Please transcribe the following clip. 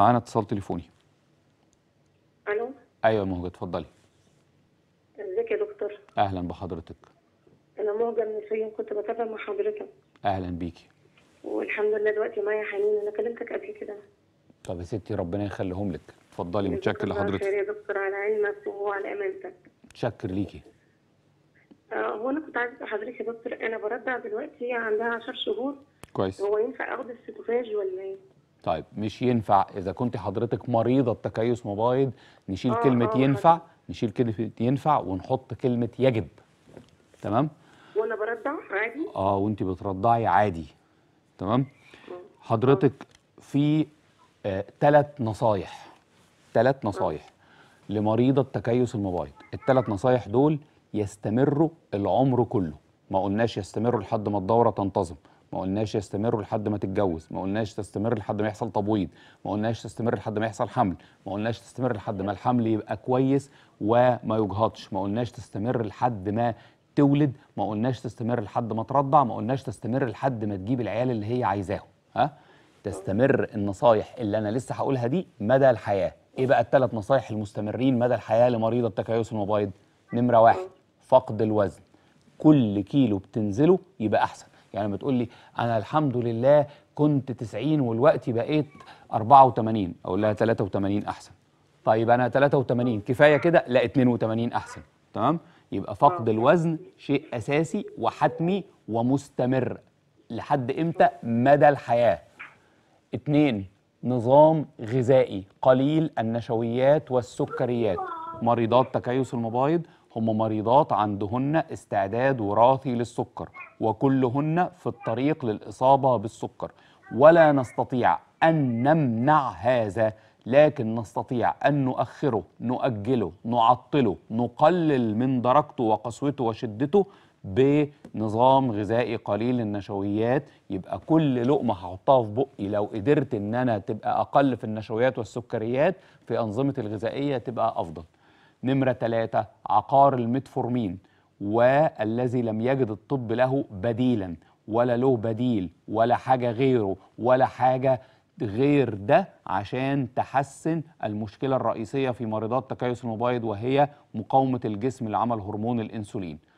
معانا اتصال تليفوني الو ايوه مهجه اتفضلي ازيك يا دكتور اهلا بحضرتك انا مهجه من الفيوم كنت بتابع مع حضرتك اهلا بيكي والحمد لله دلوقتي معايا حنين انا كلمتك قبل كده طب يا ستي ربنا يخليهم لك اتفضلي متشكر لحضرتك يا دكتور على علمك وعلى امانتك متشكر ليكي آه، هو انا كنت عايزه حضرتك يا دكتور انا برضع دلوقتي عندها 10 شهور كويس هو ينفع اخد السيتوفاج ولا ايه؟ طيب مش ينفع اذا كنت حضرتك مريضه تكيس مبايض نشيل آه كلمه آه ينفع نشيل كلمه ينفع ونحط كلمه يجب تمام وانا برضع عادي اه وانت بترضعي عادي تمام آه. حضرتك في ثلاث آه،, آه نصايح ثلاث نصايح لمريضه تكيس المبايض الثلاث نصايح دول يستمروا العمر كله ما قلناش يستمروا لحد ما الدوره تنتظم ما قلناش يستمر لحد ما تتجوز ما قلناش تستمر لحد ما يحصل تبويض ما قلناش تستمر لحد ما يحصل حمل ما قلناش تستمر لحد ما الحمل يبقى كويس وما يجهضش ما قلناش تستمر لحد ما تولد ما قلناش تستمر لحد ما ترضع ما قلناش تستمر لحد ما تجيب العيال اللي هي عايزاهم ها تستمر النصايح اللي انا لسه هقولها دي مدى الحياه ايه بقى الثلاث نصايح المستمرين مدى الحياه لمريضه تكيس المبايض نمره واحد فقد الوزن كل كيلو بتنزله يبقى احسن يعني تقول لي انا الحمد لله كنت 90 والوقت بقيت 84 اقول لها 83 احسن طيب انا 83 كفايه كده لا 82 احسن تمام يبقى فقد آه. الوزن شيء اساسي وحتمي ومستمر لحد امتى مدى الحياه اتنين نظام غذائي قليل النشويات والسكريات مريضات تكيس المبايض هم مريضات عندهن استعداد وراثي للسكر وكلهن في الطريق للإصابة بالسكر ولا نستطيع أن نمنع هذا لكن نستطيع أن نؤخره نؤجله نعطله نقلل من درجته وقسوته وشدته بنظام غذائي قليل النشويات يبقى كل لقمة هحطها في بقي لو قدرت إن أنا تبقى أقل في النشويات والسكريات في أنظمة الغذائية تبقى أفضل نمرة ثلاثة عقار المتفورمين والذي لم يجد الطب له بديلا ولا له بديل ولا حاجة غيره ولا حاجة غير ده عشان تحسن المشكلة الرئيسية في مريضات تكيس المبايض وهي مقاومة الجسم لعمل هرمون الأنسولين